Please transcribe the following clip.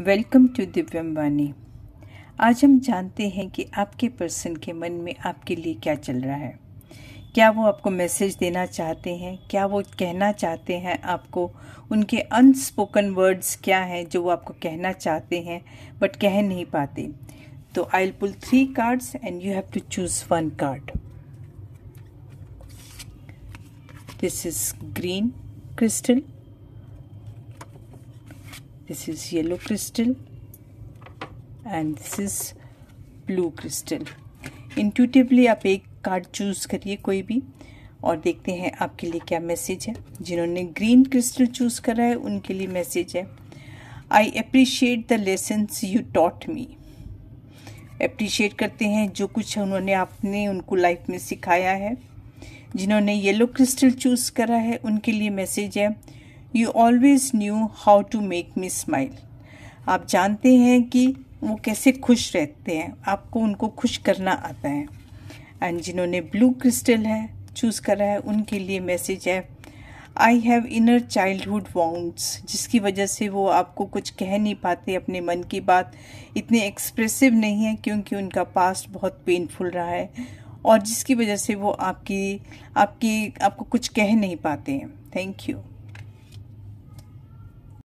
welcome to दिव्यम वाणी आज हम जानते हैं कि आपके पर्सन के मन में आपके लिए क्या चल रहा है क्या वो आपको मैसेज देना चाहते हैं क्या वो कहना चाहते हैं आपको उनके अनस्पोकन वर्ड्स क्या हैं जो वो आपको कहना चाहते हैं बट कह नहीं पाते तो I pull three cards and you have to choose one card this is green crystal this is yellow crystal and this is blue crystal intuitively आप एक कार्ड चूज़ करिए कोई भी और देखते हैं आपके लिए क्या मैसेज है जिन्होंने ग्रीन क्रिस्टल चूज़ करा है उनके लिए मैसेज है I appreciate the lessons you taught me appreciate करते हैं जो कुछ उन्होंने आपने उनको लाइफ में सिखाया है जिन्होंने येलो क्रिस्टल चूज़ करा है उनके लिए मैसेज है you always knew how to make me smile आप जानते हैं कि वो कैसे खुश रहते हैं आपको उनको खुश करना आता है एंड जिन्होंने ब्लू क्रिस्टल है चूज़ करा है उनके लिए मैसेज है I have inner childhood wounds जिसकी वजह से वो आपको कुछ कह नहीं पाते अपने मन की बात इतने एक्सप्रेसिव नहीं है क्योंकि उनका पास्ट बहुत पेनफुल रहा है और जिसकी वजह से वो आपकी आपकी आपको कुछ कह नहीं पाते हैं थैंक यू